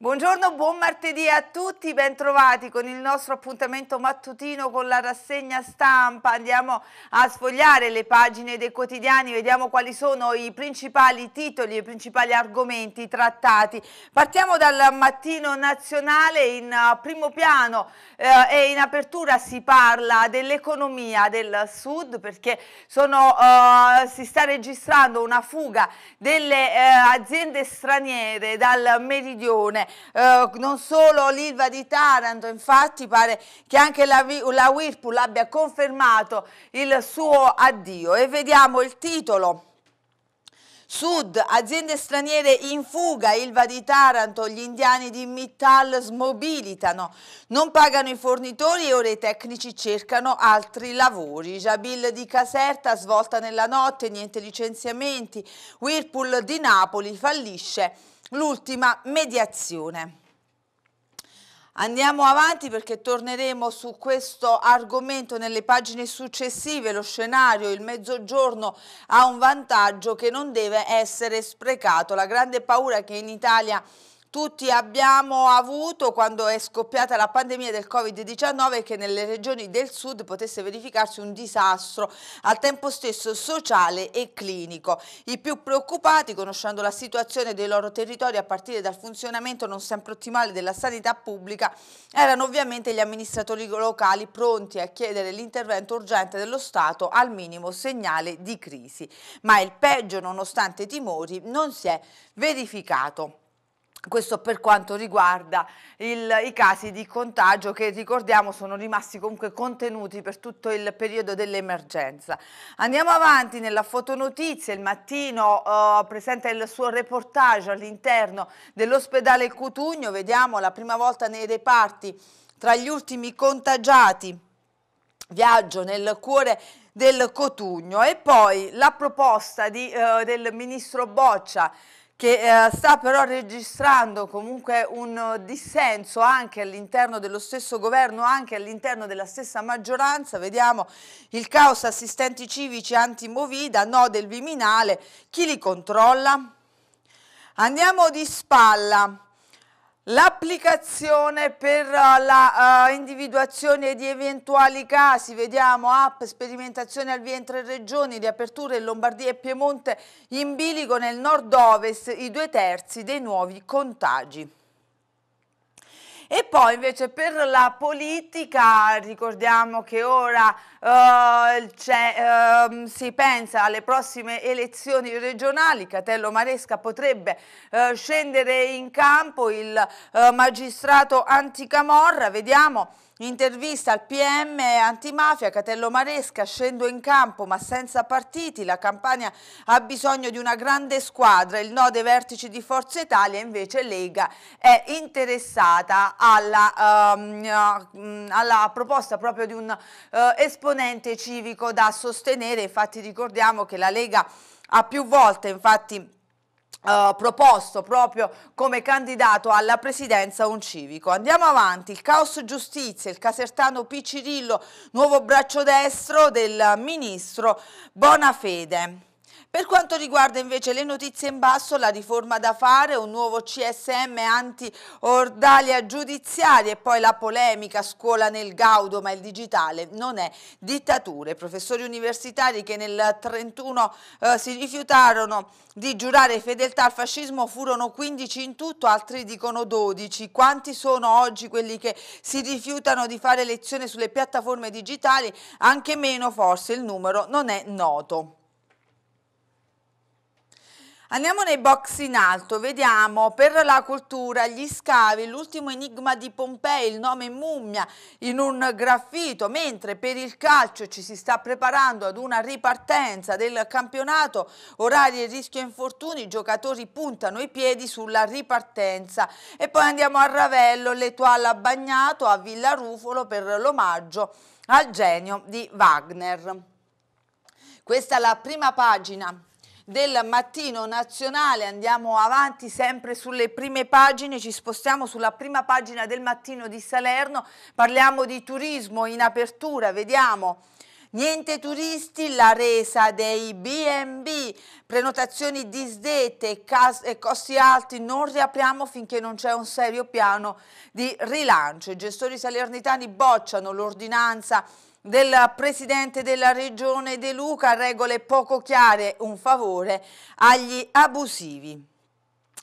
Buongiorno, buon martedì a tutti, bentrovati con il nostro appuntamento mattutino con la rassegna stampa. Andiamo a sfogliare le pagine dei quotidiani, vediamo quali sono i principali titoli, i principali argomenti trattati. Partiamo dal mattino nazionale, in eh, primo piano eh, e in apertura si parla dell'economia del sud perché sono, eh, si sta registrando una fuga delle eh, aziende straniere dal meridione eh, non solo l'Ilva di Taranto, infatti pare che anche la, la Whirlpool abbia confermato il suo addio. E vediamo il titolo. Sud, aziende straniere in fuga, Ilva di Taranto, gli indiani di Mittal smobilitano, non pagano i fornitori e ora i tecnici cercano altri lavori. Jabil di Caserta, svolta nella notte, niente licenziamenti, Whirlpool di Napoli fallisce l'ultima mediazione. Andiamo avanti perché torneremo su questo argomento nelle pagine successive, lo scenario, il mezzogiorno ha un vantaggio che non deve essere sprecato, la grande paura che in Italia tutti abbiamo avuto quando è scoppiata la pandemia del Covid-19 che nelle regioni del sud potesse verificarsi un disastro al tempo stesso sociale e clinico. I più preoccupati, conoscendo la situazione dei loro territori a partire dal funzionamento non sempre ottimale della sanità pubblica, erano ovviamente gli amministratori locali pronti a chiedere l'intervento urgente dello Stato al minimo segnale di crisi. Ma il peggio, nonostante i timori, non si è verificato questo per quanto riguarda il, i casi di contagio che ricordiamo sono rimasti comunque contenuti per tutto il periodo dell'emergenza. Andiamo avanti nella fotonotizia, il mattino eh, presenta il suo reportage all'interno dell'ospedale Cutugno, vediamo la prima volta nei reparti tra gli ultimi contagiati, viaggio nel cuore del Cotugno e poi la proposta di, eh, del ministro Boccia che eh, sta però registrando comunque un eh, dissenso anche all'interno dello stesso governo, anche all'interno della stessa maggioranza. Vediamo il caos assistenti civici anti-Movida, no del Viminale, chi li controlla? Andiamo di spalla. L'applicazione per eh, l'individuazione eh, uh, di eventuali casi, vediamo app, sperimentazione al via in tre regioni, riaperture in Lombardia e Piemonte in bilico nel nord-ovest, i due terzi dei nuovi contagi. E poi invece per la politica ricordiamo che ora eh, eh, si pensa alle prossime elezioni regionali, Catello Maresca potrebbe eh, scendere in campo, il eh, magistrato anticamorra, vediamo Intervista al PM antimafia, Catello Maresca, scendo in campo ma senza partiti, la Campania ha bisogno di una grande squadra, il no dei vertici di Forza Italia invece Lega è interessata alla, um, alla proposta proprio di un uh, esponente civico da sostenere, infatti ricordiamo che la Lega ha più volte infatti Uh, proposto proprio come candidato alla presidenza un civico. Andiamo avanti, il caos giustizia, il casertano Piccirillo, nuovo braccio destro del ministro Bonafede. Per quanto riguarda invece le notizie in basso, la riforma da fare, un nuovo CSM anti-ordalia giudiziaria e poi la polemica scuola nel gaudo, ma il digitale non è dittature. I professori universitari che nel 1931 eh, si rifiutarono di giurare fedeltà al fascismo furono 15 in tutto, altri dicono 12. Quanti sono oggi quelli che si rifiutano di fare lezione sulle piattaforme digitali? Anche meno forse il numero non è noto. Andiamo nei box in alto, vediamo per la cultura gli scavi, l'ultimo enigma di Pompei, il nome mummia in un graffito, mentre per il calcio ci si sta preparando ad una ripartenza del campionato, orari e rischio infortuni, i giocatori puntano i piedi sulla ripartenza e poi andiamo a Ravello, l'Etoile bagnato a Villa Rufolo per l'omaggio al genio di Wagner. Questa è la prima pagina del mattino nazionale, andiamo avanti sempre sulle prime pagine, ci spostiamo sulla prima pagina del mattino di Salerno, parliamo di turismo in apertura, vediamo. Niente turisti, la resa dei B&B, prenotazioni disdette e costi alti, non riapriamo finché non c'è un serio piano di rilancio. I gestori salernitani bocciano l'ordinanza del Presidente della Regione De Luca, regole poco chiare, un favore agli abusivi.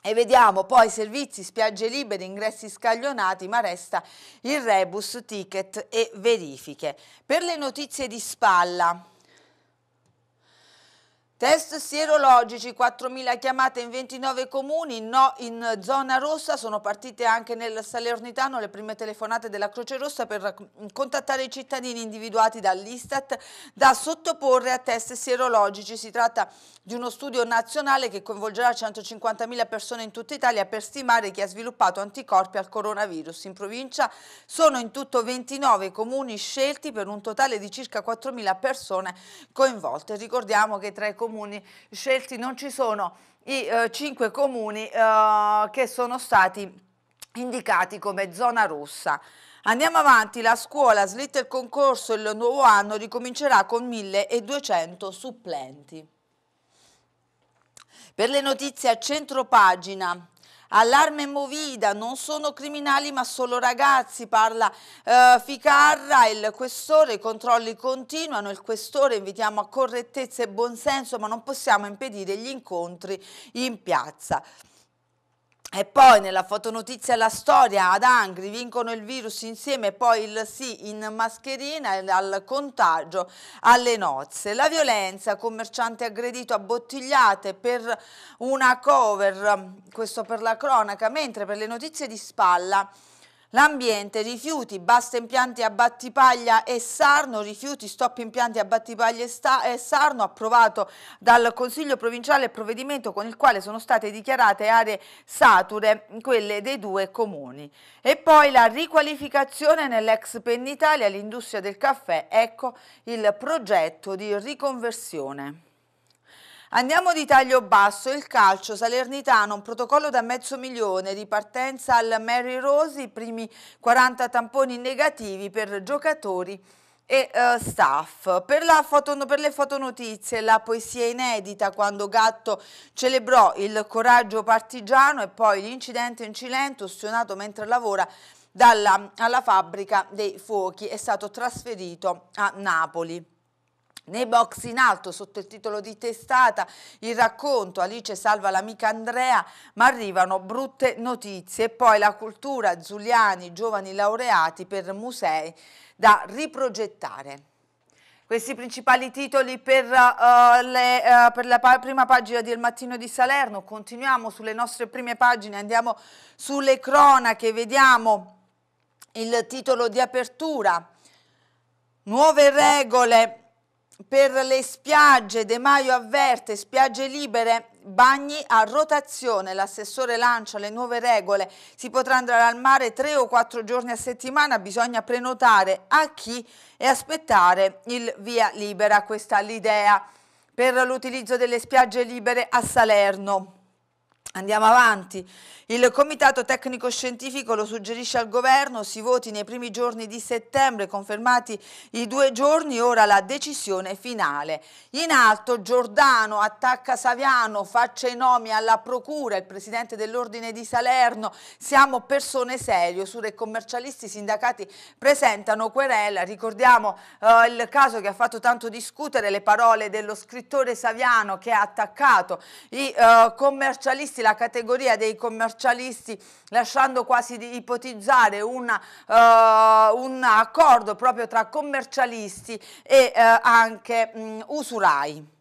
E vediamo poi servizi, spiagge libere, ingressi scaglionati, ma resta il rebus, ticket e verifiche. Per le notizie di spalla, Test sierologici, 4.000 chiamate in 29 comuni, no in zona rossa, sono partite anche nel Salernitano le prime telefonate della Croce Rossa per contattare i cittadini individuati dall'Istat da sottoporre a test sierologici. Si tratta di uno studio nazionale che coinvolgerà 150.000 persone in tutta Italia per stimare chi ha sviluppato anticorpi al coronavirus. In provincia sono in tutto 29 comuni scelti per un totale di circa 4.000 persone coinvolte. Ricordiamo che tra i comuni comuni scelti, non ci sono i eh, cinque comuni eh, che sono stati indicati come zona rossa. Andiamo avanti, la scuola slitta il concorso, il nuovo anno ricomincerà con 1200 supplenti. Per le notizie a centro pagina allarme movida, non sono criminali ma solo ragazzi, parla eh, Ficarra, il questore, i controlli continuano, il questore invitiamo a correttezza e buonsenso ma non possiamo impedire gli incontri in piazza. E poi nella fotonotizia la storia, ad Angri vincono il virus insieme, poi il sì in mascherina e al contagio alle nozze. La violenza, commerciante aggredito a bottigliate per una cover, questo per la cronaca, mentre per le notizie di spalla L'ambiente, rifiuti, basta impianti a Battipaglia e Sarno, rifiuti, stop impianti a Battipaglia e Sarno, approvato dal Consiglio Provinciale provvedimento con il quale sono state dichiarate aree sature quelle dei due comuni. E poi la riqualificazione nell'ex Pennitalia, l'industria del caffè, ecco il progetto di riconversione. Andiamo di taglio basso, il calcio, Salernitano, un protocollo da mezzo milione, ripartenza al Mary Rose, i primi 40 tamponi negativi per giocatori e uh, staff. Per, foto, per, le fotonotizie, la poesia inedita quando Gatto celebrò il coraggio partigiano e poi l'incidente in Cilento, ustionato mentre lavora dalla, alla fabbrica dei fuochi, è stato trasferito a Napoli. Nei box in alto, sotto il titolo di testata, il racconto Alice salva l'amica Andrea, ma arrivano brutte notizie. E poi la cultura, Zuliani, giovani laureati per musei da riprogettare. Questi i principali titoli per, uh, le, uh, per la pa prima pagina del Mattino di Salerno. Continuiamo sulle nostre prime pagine, andiamo sulle cronache, vediamo il titolo di apertura. Nuove regole per le spiagge De Maio avverte spiagge libere bagni a rotazione l'assessore lancia le nuove regole si potrà andare al mare tre o quattro giorni a settimana bisogna prenotare a chi e aspettare il via libera questa è l'idea per l'utilizzo delle spiagge libere a Salerno Andiamo avanti. Il Comitato Tecnico Scientifico lo suggerisce al Governo, si voti nei primi giorni di settembre, confermati i due giorni, ora la decisione finale. In alto Giordano attacca Saviano, faccia i nomi alla Procura, il Presidente dell'Ordine di Salerno, siamo persone serie, sure e commercialisti sindacati presentano querela. Ricordiamo eh, il caso che ha fatto tanto discutere le parole dello scrittore Saviano che ha attaccato i eh, commercialisti la categoria dei commercialisti lasciando quasi di ipotizzare una, uh, un accordo proprio tra commercialisti e uh, anche um, usurai.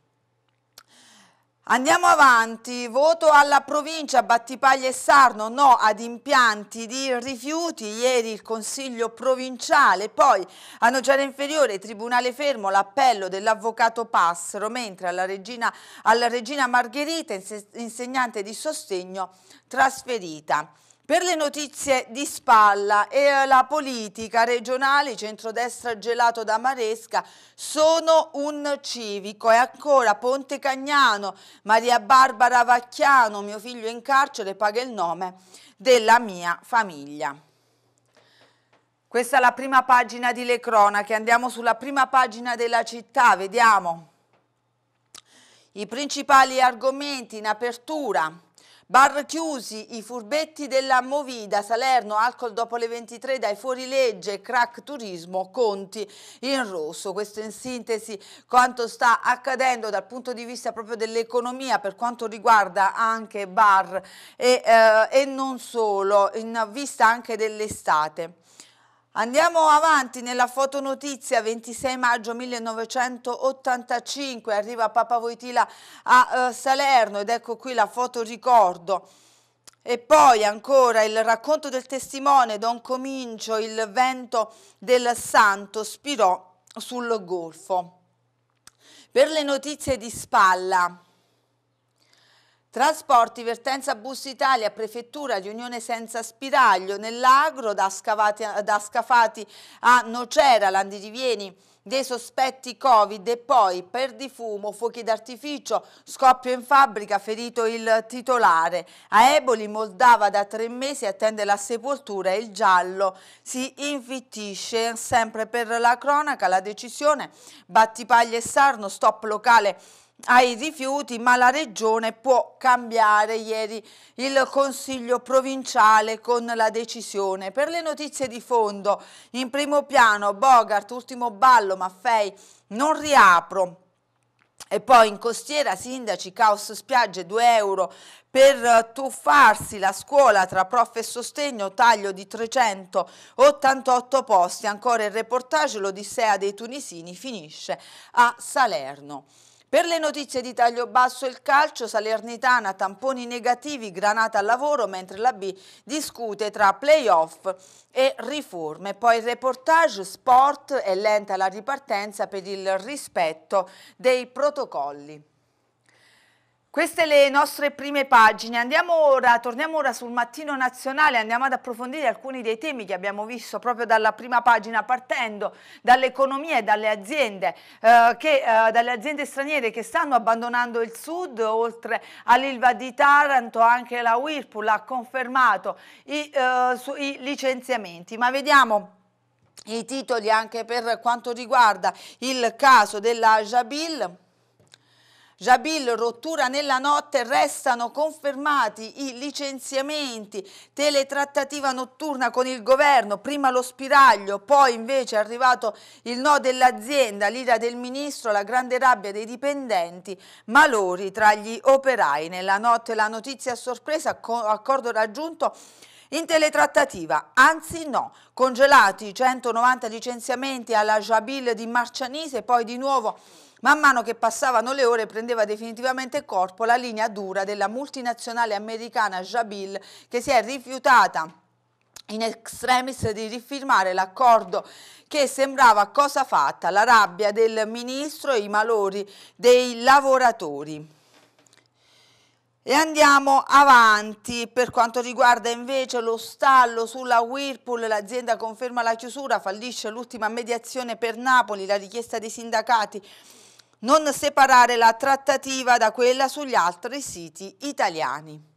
Andiamo avanti, voto alla provincia Battipaglia e Sarno, no ad impianti di rifiuti, ieri il Consiglio provinciale, poi a Nocera Inferiore, Tribunale Fermo, l'appello dell'avvocato Passero, mentre alla regina, alla regina Margherita, insegnante di sostegno, trasferita. Per le notizie di spalla e eh, la politica regionale, centrodestra gelato da Maresca, sono un civico e ancora Ponte Cagnano, Maria Barbara Vacchiano, mio figlio in carcere, paga il nome della mia famiglia. Questa è la prima pagina di Le Cronache, andiamo sulla prima pagina della città, vediamo i principali argomenti in apertura. Bar chiusi, i furbetti della Movida, Salerno, alcol dopo le 23 dai fuorilegge, crack turismo, conti in rosso. Questo in sintesi quanto sta accadendo dal punto di vista proprio dell'economia per quanto riguarda anche bar e, eh, e non solo, in vista anche dell'estate. Andiamo avanti nella fotonotizia 26 maggio 1985 arriva Papa Voitila a uh, Salerno ed ecco qui la foto ricordo. E poi ancora il racconto del testimone Don Comincio, il vento del santo spirò sul golfo. Per le notizie di spalla Trasporti, vertenza Bus Italia, Prefettura, riunione senza spiraglio, nell'agro, da, da, Scafati a Nocera, Landi di dei sospetti Covid e poi per di fumo, fuochi d'artificio, scoppio in fabbrica, ferito il titolare. A Eboli, Moldava da tre mesi attende la sepoltura e il giallo si infittisce. Sempre per la cronaca, la decisione, Battipaglia e Sarno, stop locale ai rifiuti, ma la Regione può cambiare ieri il Consiglio provinciale con la decisione. Per le notizie di fondo, in primo piano Bogart, ultimo ballo, Maffei, non riapro. E poi in costiera sindaci, caos spiagge, 2 euro per tuffarsi la scuola tra prof e sostegno, taglio di 388 posti. Ancora il reportage, l'Odissea dei tunisini finisce a Salerno. Per le notizie di taglio basso il calcio, Salernitana, tamponi negativi, granata al lavoro, mentre la B discute tra playoff e riforme. Poi il reportage sport e lenta la ripartenza per il rispetto dei protocolli. Queste le nostre prime pagine. Andiamo ora, torniamo ora sul mattino nazionale, andiamo ad approfondire alcuni dei temi che abbiamo visto proprio dalla prima pagina, partendo dall'economia e dalle aziende, eh, che, eh, dalle aziende straniere che stanno abbandonando il sud, oltre all'Ilva di Taranto, anche la Whirlpool ha confermato i, eh, su, i licenziamenti. Ma vediamo i titoli anche per quanto riguarda il caso della Jabil. Jabil, rottura nella notte, restano confermati i licenziamenti, teletrattativa notturna con il governo, prima lo spiraglio, poi invece è arrivato il no dell'azienda, l'ira del ministro, la grande rabbia dei dipendenti, malori tra gli operai. Nella notte la notizia a sorpresa, accordo raggiunto in teletrattativa, anzi no, congelati i 190 licenziamenti alla Jabil di Marcianise e poi di nuovo Man mano che passavano le ore prendeva definitivamente corpo la linea dura della multinazionale americana Jabil che si è rifiutata in extremis di rifirmare l'accordo che sembrava cosa fatta, la rabbia del ministro e i malori dei lavoratori. E andiamo avanti per quanto riguarda invece lo stallo sulla Whirlpool, l'azienda conferma la chiusura, fallisce l'ultima mediazione per Napoli, la richiesta dei sindacati non separare la trattativa da quella sugli altri siti italiani.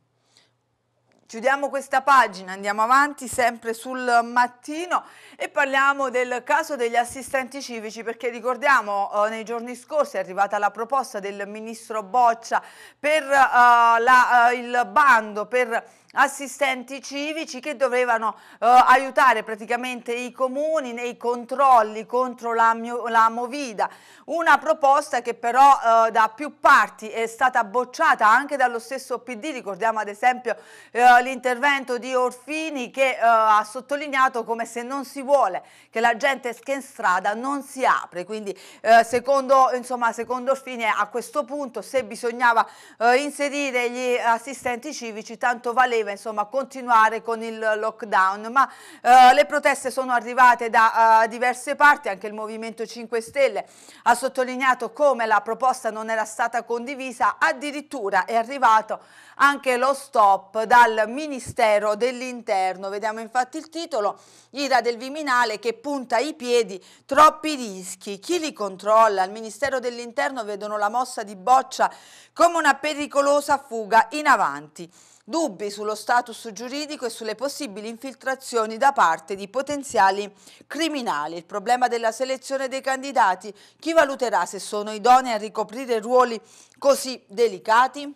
Chiudiamo questa pagina, andiamo avanti sempre sul mattino e parliamo del caso degli assistenti civici perché ricordiamo eh, nei giorni scorsi è arrivata la proposta del ministro Boccia per eh, la, eh, il bando per assistenti civici che dovevano eh, aiutare praticamente i comuni nei controlli contro la, la Movida, una proposta che però eh, da più parti è stata bocciata anche dallo stesso PD, ricordiamo ad esempio eh, l'intervento di Orfini che eh, ha sottolineato come se non si vuole che la gente esca in strada non si apre, quindi eh, secondo, insomma, secondo Orfini a questo punto se bisognava eh, inserire gli assistenti civici tanto valeva insomma, continuare con il lockdown, ma eh, le proteste sono arrivate da eh, diverse parti, anche il Movimento 5 Stelle ha sottolineato come la proposta non era stata condivisa, addirittura è arrivato anche lo stop dal Ministero dell'Interno. Vediamo infatti il titolo, Ira del Viminale che punta i piedi, troppi rischi, chi li controlla? Al Ministero dell'Interno vedono la mossa di Boccia come una pericolosa fuga in avanti dubbi sullo status giuridico e sulle possibili infiltrazioni da parte di potenziali criminali. Il problema della selezione dei candidati, chi valuterà se sono idonei a ricoprire ruoli così delicati?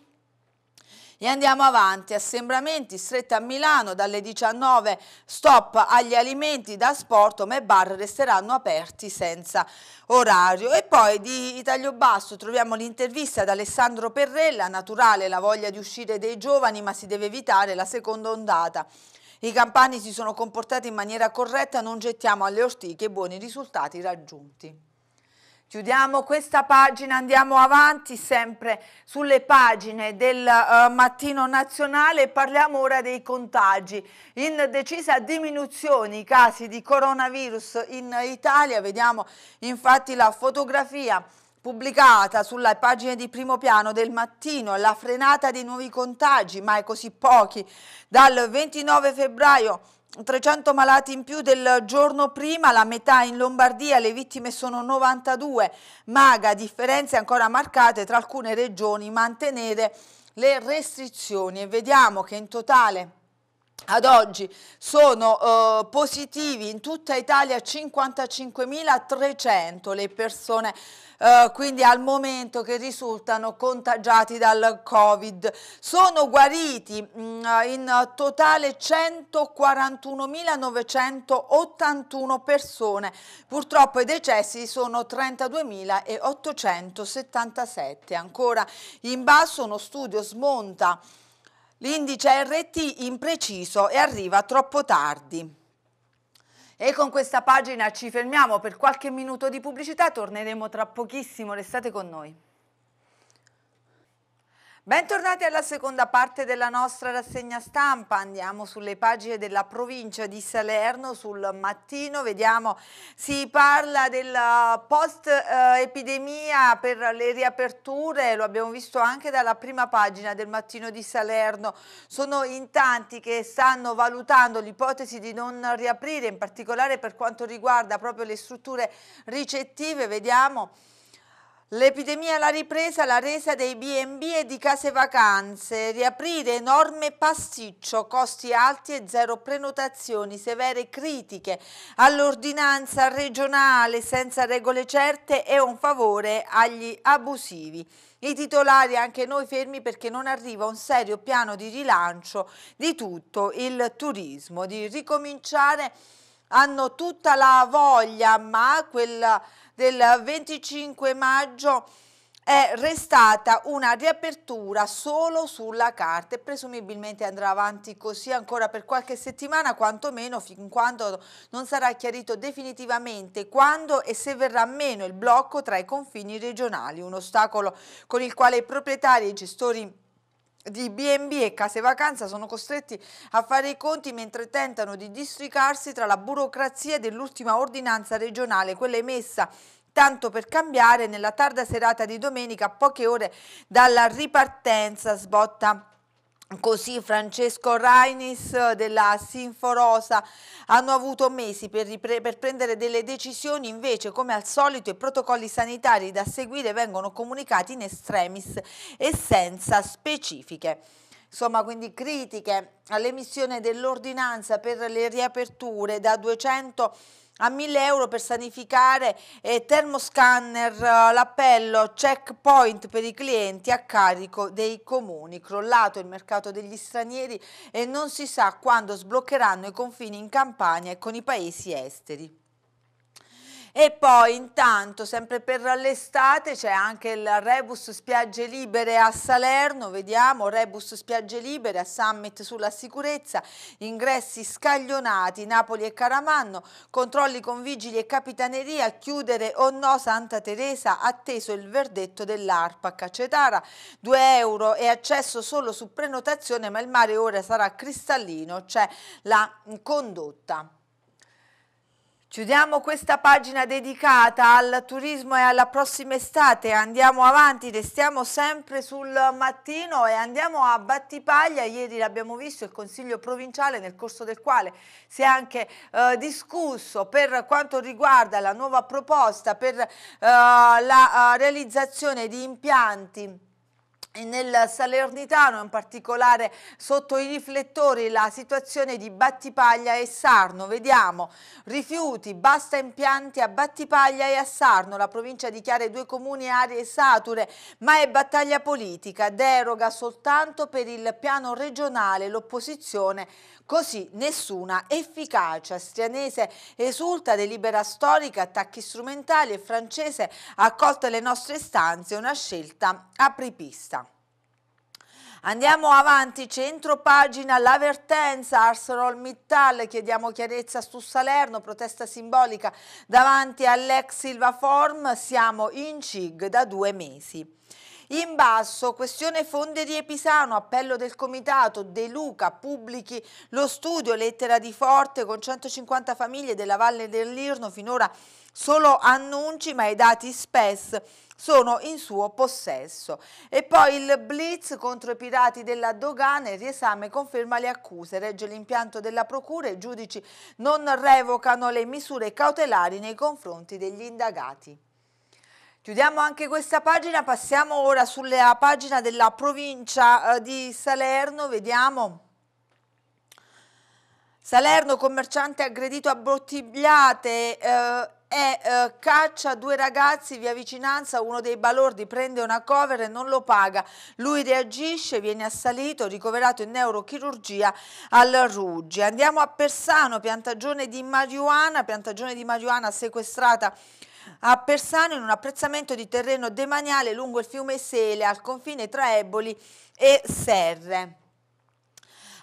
E andiamo avanti, assembramenti stretti a Milano dalle 19, stop agli alimenti da sport, ma i bar resteranno aperti senza orario. E poi di Italio Basso troviamo l'intervista ad Alessandro Perrella, naturale la voglia di uscire dei giovani, ma si deve evitare la seconda ondata. I campani si sono comportati in maniera corretta, non gettiamo alle ortiche i buoni risultati raggiunti. Chiudiamo questa pagina, andiamo avanti sempre sulle pagine del uh, mattino nazionale e parliamo ora dei contagi. In decisa diminuzione i casi di coronavirus in Italia, vediamo infatti la fotografia pubblicata sulla pagina di primo piano del mattino, la frenata dei nuovi contagi, mai così pochi, dal 29 febbraio 300 malati in più del giorno prima, la metà in Lombardia, le vittime sono 92, maga differenze ancora marcate tra alcune regioni, mantenere le restrizioni e vediamo che in totale ad oggi sono eh, positivi in tutta Italia 55.300 le persone eh, quindi al momento che risultano contagiati dal Covid. Sono guariti mh, mm, in totale 141.981 persone, purtroppo i decessi sono 32.877. Ancora in basso uno studio smonta L'indice RT impreciso e arriva troppo tardi. E con questa pagina ci fermiamo per qualche minuto di pubblicità, torneremo tra pochissimo, restate con noi. Bentornati alla seconda parte della nostra rassegna stampa, andiamo sulle pagine della provincia di Salerno sul mattino, vediamo si parla del uh, post uh, epidemia per le riaperture, lo abbiamo visto anche dalla prima pagina del mattino di Salerno, sono in tanti che stanno valutando l'ipotesi di non riaprire, in particolare per quanto riguarda proprio le strutture ricettive, vediamo L'epidemia la ripresa, la resa dei B&B e di case vacanze, riaprire enorme pasticcio, costi alti e zero prenotazioni, severe critiche all'ordinanza regionale senza regole certe e un favore agli abusivi. I titolari anche noi fermi perché non arriva un serio piano di rilancio di tutto il turismo, di ricominciare hanno tutta la voglia, ma quella del 25 maggio è restata una riapertura solo sulla carta e presumibilmente andrà avanti così ancora per qualche settimana, quantomeno fin quando non sarà chiarito definitivamente quando e se verrà meno il blocco tra i confini regionali, un ostacolo con il quale i proprietari e i gestori di B&B e case vacanza sono costretti a fare i conti mentre tentano di districarsi tra la burocrazia dell'ultima ordinanza regionale, quella emessa tanto per cambiare nella tarda serata di domenica a poche ore dalla ripartenza sbotta Così Francesco Rainis eh, della Sinforosa hanno avuto mesi per, per, prendere delle decisioni, invece come al solito i protocolli sanitari da seguire vengono comunicati in extremis e senza specifiche. Insomma, quindi critiche all'emissione dell'ordinanza per le riaperture da 200 a 1000 euro per sanificare eh, termoscanner, eh, l'appello checkpoint per i clienti a carico dei comuni. Crollato il mercato degli stranieri e non si sa quando sbloccheranno i confini in Campania e con i paesi esteri. E poi intanto, sempre per l'estate, c'è anche il Rebus Spiagge Libere a Salerno, vediamo, Rebus Spiagge Libere a Summit sulla sicurezza, ingressi scaglionati, Napoli e Caramanno, controlli con vigili e capitaneria, chiudere o no Santa Teresa, atteso il verdetto dell'ARPA Cacetara, 2 euro e accesso solo su prenotazione, ma il mare ora sarà cristallino, c'è la condotta. Chiudiamo questa pagina dedicata al turismo e alla prossima estate, andiamo avanti, restiamo sempre sul mattino e andiamo a Battipaglia, ieri l'abbiamo visto il Consiglio Provinciale nel corso del quale si è anche eh, discusso per quanto riguarda la nuova proposta per eh, la eh, realizzazione di impianti e nel Salernitano, in particolare sotto i riflettori, la situazione di Battipaglia e Sarno. Vediamo, rifiuti, basta impianti a Battipaglia e a Sarno. La provincia dichiara i due comuni aree sature, ma è battaglia politica. Deroga soltanto per il piano regionale. L'opposizione Così nessuna efficacia strianese esulta delibera storica, attacchi strumentali e francese accolta le nostre stanze, una scelta apripista. Andiamo avanti, centro pagina, l'avvertenza, Arsenal Mittal, chiediamo chiarezza su Salerno, protesta simbolica davanti all'ex Silvaform, siamo in CIG da due mesi. In basso, questione Fonde di Episano, appello del comitato, De Luca pubblichi lo studio, lettera di Forte con 150 famiglie della Valle dell'Irno, finora solo annunci ma i dati SPES sono in suo possesso. E poi il blitz contro i pirati della dogana il riesame conferma le accuse, regge l'impianto della procura e i giudici non revocano le misure cautelari nei confronti degli indagati. Chiudiamo anche questa pagina, passiamo ora sulla pagina della provincia eh, di Salerno, vediamo. Salerno, commerciante aggredito a bottigliate eh, e eh, caccia due ragazzi via vicinanza, uno dei balordi prende una cover e non lo paga, lui reagisce, viene assalito, ricoverato in neurochirurgia al Ruggi. Andiamo a Persano, piantagione di marijuana, piantagione di marijuana sequestrata a Persano in un apprezzamento di terreno demaniale lungo il fiume Sele al confine tra Eboli e Serre.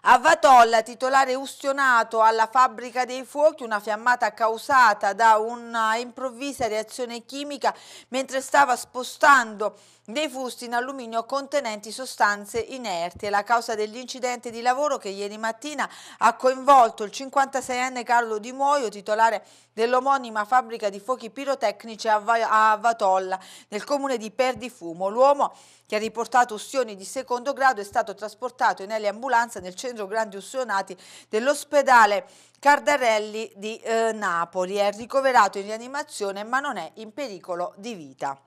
A Vatolla, titolare ustionato alla fabbrica dei fuochi, una fiammata causata da una improvvisa reazione chimica mentre stava spostando dei fusti in alluminio contenenti sostanze inerti. È la causa dell'incidente di lavoro che ieri mattina ha coinvolto il 56enne Carlo Di Muoio, titolare dell'omonima fabbrica di fuochi pirotecnici a, Vatolla, nel comune di Perdifumo. L'uomo che ha riportato ustioni di secondo grado è stato trasportato in eliambulanza nel centro grandi ustionati dell'ospedale Cardarelli di eh, Napoli. È ricoverato in rianimazione ma non è in pericolo di vita.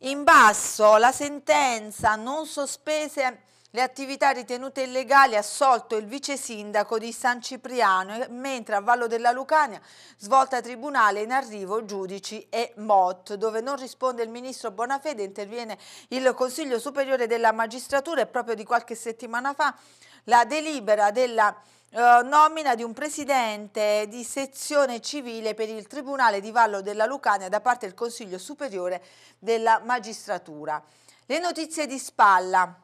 In basso la sentenza non sospese le attività ritenute illegali ha assolto il vice sindaco di San Cipriano, mentre a Vallo della Lucania svolta tribunale in arrivo giudici e MOT, dove non risponde il ministro Bonafede, interviene il Consiglio Superiore della Magistratura e proprio di qualche settimana fa la delibera della eh, nomina di un presidente di sezione civile per il Tribunale di Vallo della Lucania da parte del Consiglio Superiore della Magistratura. Le notizie di spalla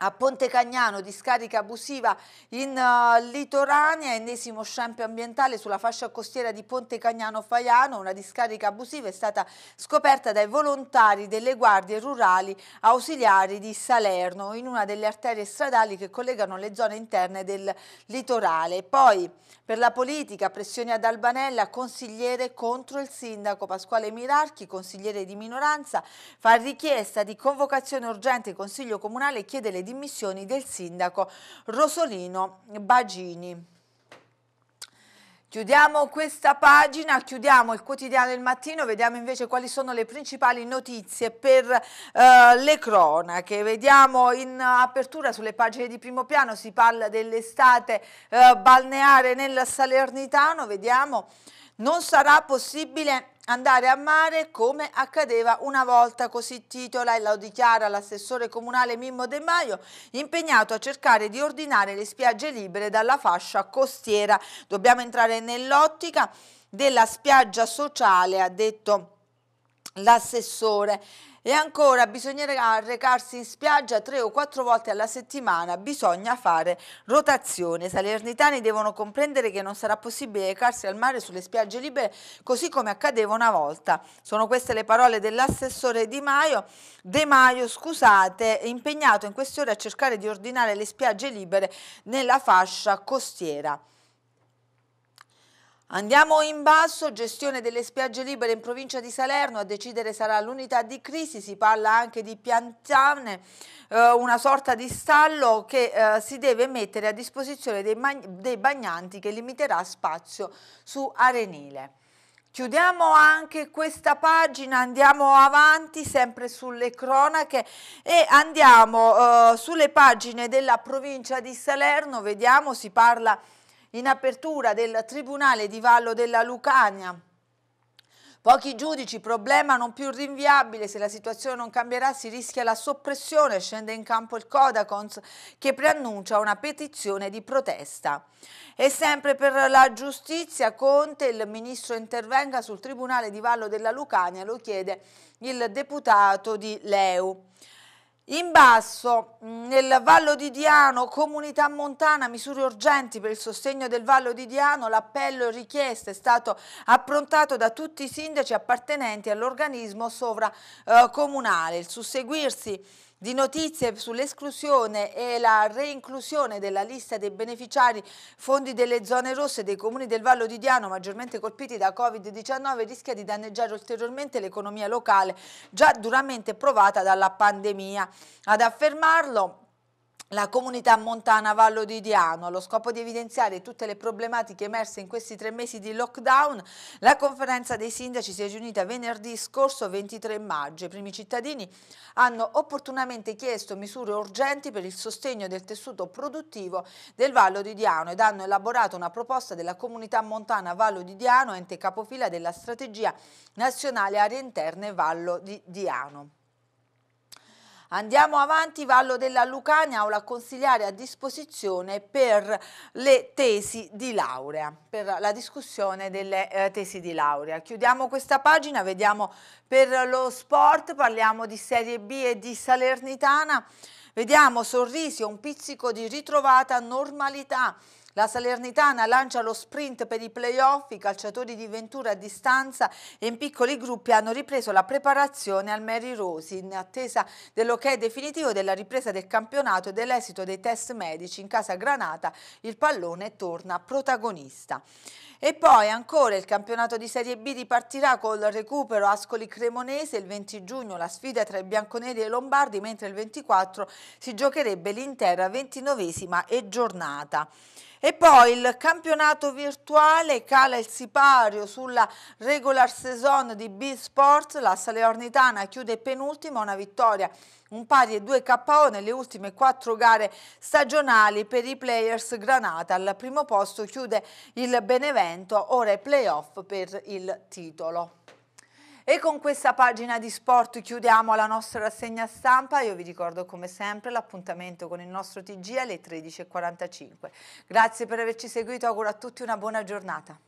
a Ponte Cagnano, discarica abusiva in uh, eh, Litorania, ennesimo scempio ambientale sulla fascia costiera di Ponte Cagnano-Faiano, una discarica abusiva è stata scoperta dai volontari delle guardie rurali ausiliari di Salerno in una delle arterie stradali che collegano le zone interne del litorale. Poi per la politica, pressioni ad Albanella, consigliere contro il sindaco Pasquale Mirarchi, consigliere di minoranza, fa richiesta di convocazione urgente, il Consiglio Comunale chiede le dimissioni del sindaco Rosolino Bagini. Chiudiamo questa pagina, chiudiamo il quotidiano del mattino, vediamo invece quali sono le principali notizie per eh, le cronache. Vediamo in apertura sulle pagine di primo piano, si parla dell'estate eh, balneare nel Salernitano, vediamo non sarà possibile andare a mare come accadeva una volta, così titola e lo dichiara l'assessore comunale Mimmo De Maio, impegnato a cercare di ordinare le spiagge libere dalla fascia costiera. Dobbiamo entrare nell'ottica della spiaggia sociale, ha detto l'assessore. E ancora bisognerà ah, recarsi in spiaggia tre o quattro volte alla settimana, bisogna fare rotazione. I salernitani devono comprendere che non sarà possibile recarsi al mare sulle spiagge libere così come accadeva una volta. Sono queste le parole dell'assessore Di Maio, De Maio scusate, impegnato in queste ore a cercare di ordinare le spiagge libere nella fascia costiera. Andiamo in basso, gestione delle spiagge libere in provincia di Salerno, a decidere sarà l'unità di crisi, si parla anche di piantane, eh, una sorta di stallo che eh, si deve mettere a disposizione dei, dei bagnanti che limiterà spazio su Arenile. Chiudiamo anche questa pagina, andiamo avanti sempre sulle cronache e andiamo eh, sulle pagine della provincia di Salerno, vediamo, si parla di in apertura del Tribunale di Vallo della Lucania. Pochi giudici, problema non più rinviabile, se la situazione non cambierà si rischia la soppressione, scende in campo il Codacons che preannuncia una petizione di protesta. E sempre per la giustizia Conte, il ministro intervenga sul Tribunale di Vallo della Lucania, lo chiede il deputato di Leu. In basso, mm, nel Vallo di Diano, comunità montana, misure urgenti per il sostegno del Vallo di Diano, l'appello richiesto è stato approntato da tutti i sindaci appartenenti all'organismo sovracomunale. Il susseguirsi di notizie sull'esclusione e la reinclusione della lista dei beneficiari fondi delle zone rosse dei comuni del Vallo di Diano maggiormente colpiti da Covid-19 rischia di danneggiare ulteriormente l'economia locale già duramente provata dalla pandemia. Ad affermarlo la comunità montana Vallo di Diano. Allo scopo di evidenziare tutte le problematiche emerse in questi tre mesi di lockdown, la conferenza dei sindaci si è riunita venerdì scorso 23 maggio. I primi cittadini hanno opportunamente chiesto misure urgenti per il sostegno del tessuto produttivo del Vallo di Diano ed hanno elaborato una proposta della comunità montana Vallo di Diano, ente capofila della strategia nazionale aree interne Vallo di Diano. Andiamo avanti, Vallo della Lucania, aula consigliare a disposizione per le tesi di laurea, per la discussione delle eh, tesi di laurea. Chiudiamo questa pagina, vediamo per lo sport, parliamo di Serie B e di Salernitana, vediamo sorrisi, un pizzico di ritrovata normalità la Salernitana lancia lo sprint per i playoff, i calciatori di Ventura a distanza e in piccoli gruppi hanno ripreso la preparazione al Mary Rosi in attesa dell'ok ok definitivo della ripresa del campionato e dell'esito dei test medici. In casa Granata il pallone torna protagonista. E poi ancora il campionato di Serie B ripartirà col recupero Ascoli-Cremonese il 20 giugno, la sfida tra i bianconeri e i lombardi, mentre il 24 si giocherebbe l'intera ventinovesima e giornata. E poi il campionato virtuale cala il sipario sulla regular season di b sports la Salernitana chiude penultima, una vittoria un pari e due KO nelle ultime quattro gare stagionali per i players Granata. Al primo posto chiude il Benevento, ora è playoff per il titolo. E con questa pagina di sport chiudiamo la nostra rassegna stampa. Io vi ricordo come sempre l'appuntamento con il nostro TG alle 13.45. Grazie per averci seguito, auguro a tutti una buona giornata.